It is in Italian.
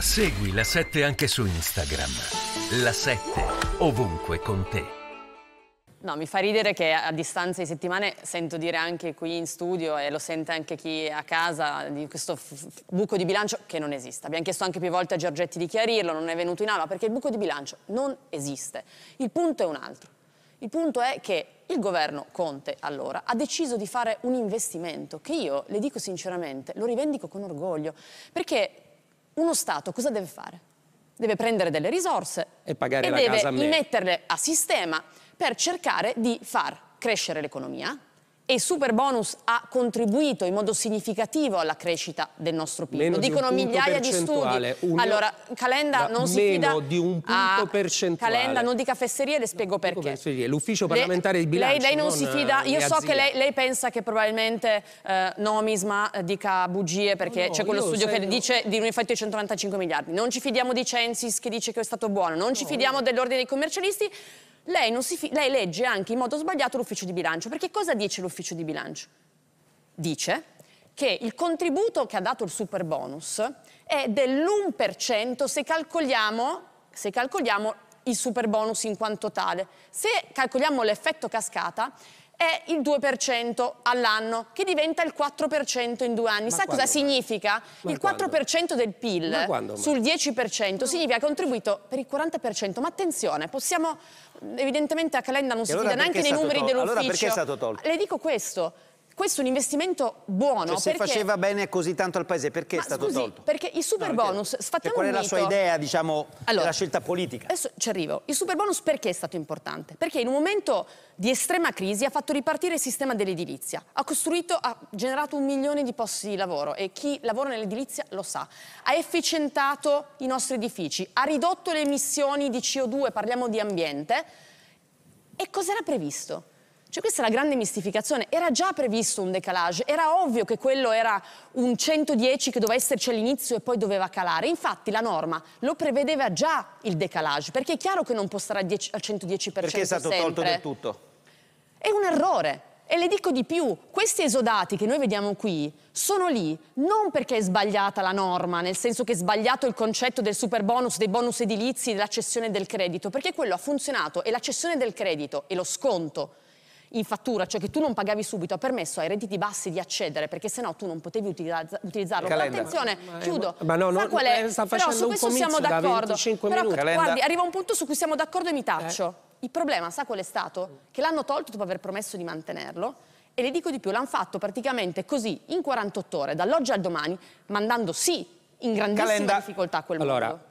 Segui la 7 anche su Instagram. La 7 ovunque con te. No, mi fa ridere che a distanza di settimane sento dire anche qui in studio e lo sente anche chi è a casa di questo buco di bilancio che non esiste. Abbiamo chiesto anche più volte a Giorgetti di chiarirlo, non è venuto in aula perché il buco di bilancio non esiste. Il punto è un altro. Il punto è che il governo Conte allora ha deciso di fare un investimento che io, le dico sinceramente, lo rivendico con orgoglio perché uno Stato cosa deve fare? Deve prendere delle risorse e, e deve a metterle a sistema per cercare di far crescere l'economia, e Super Bonus ha contribuito in modo significativo alla crescita del nostro PIL. Meno Lo dicono di migliaia di studi. Una... Allora, Calenda non si fida di un punto a... percentuale. Calenda non dica fesserie, le spiego no, perché. L'ufficio parlamentare le... di bilancio. Lei, lei non, non, si eh, fida, io so aziende. che lei, lei, pensa che probabilmente eh, Nomisma eh, dica bugie perché no, c'è quello studio che dice di un effetto di 195 miliardi. Non ci fidiamo di Censis che dice che è stato buono, non ci fidiamo dell'ordine dei commercialisti lei, lei legge anche in modo sbagliato l'ufficio di bilancio. Perché cosa dice l'ufficio di bilancio? Dice che il contributo che ha dato il super bonus è dell'1% se calcoliamo, se calcoliamo il super bonus in quanto tale. Se calcoliamo l'effetto cascata, è il 2% all'anno, che diventa il 4% in due anni. Ma Sa quando? cosa significa? Ma il 4% del PIL quando, sul 10% significa che ha contribuito per il 40%. Ma attenzione, possiamo... Evidentemente a Calenda non si fida allora neanche nei numeri dell'ufficio. Allora perché è stato tolto? Le dico questo questo è un investimento buono. Cioè, se perché... faceva bene così tanto al paese, perché Ma è stato scusi, tolto? Perché i super no, bonus. Cioè, qual è la sua idea, diciamo, allora, della scelta politica? Adesso ci arrivo. Il super bonus perché è stato importante? Perché in un momento di estrema crisi ha fatto ripartire il sistema dell'edilizia, ha costruito, ha generato un milione di posti di lavoro e chi lavora nell'edilizia lo sa. Ha efficientato i nostri edifici, ha ridotto le emissioni di CO2, parliamo di ambiente. E cos'era previsto? Cioè questa è la grande mistificazione, era già previsto un decalage, era ovvio che quello era un 110 che doveva esserci all'inizio e poi doveva calare, infatti la norma lo prevedeva già il decalage, perché è chiaro che non può stare al, 10, al 110% Perché è stato sempre. tolto del tutto? È un errore, e le dico di più, questi esodati che noi vediamo qui sono lì non perché è sbagliata la norma, nel senso che è sbagliato il concetto del super bonus, dei bonus edilizi, della cessione del credito, perché quello ha funzionato e la cessione del credito e lo sconto in fattura, cioè che tu non pagavi subito, ha permesso ai redditi bassi di accedere perché sennò tu non potevi utilizza, utilizzarlo. Calenda. Ma attenzione, ma, chiudo. Ma no, no, qual è? Eh, sta facendo Però su questo siamo d'accordo. Però guardi, arriva un punto su cui siamo d'accordo e mi taccio. Eh. Il problema, sa qual è stato? Che l'hanno tolto dopo aver promesso di mantenerlo. E le dico di più, l'hanno fatto praticamente così in 48 ore, dall'oggi al domani, mandando sì in grandissima Calenda. difficoltà quel allora,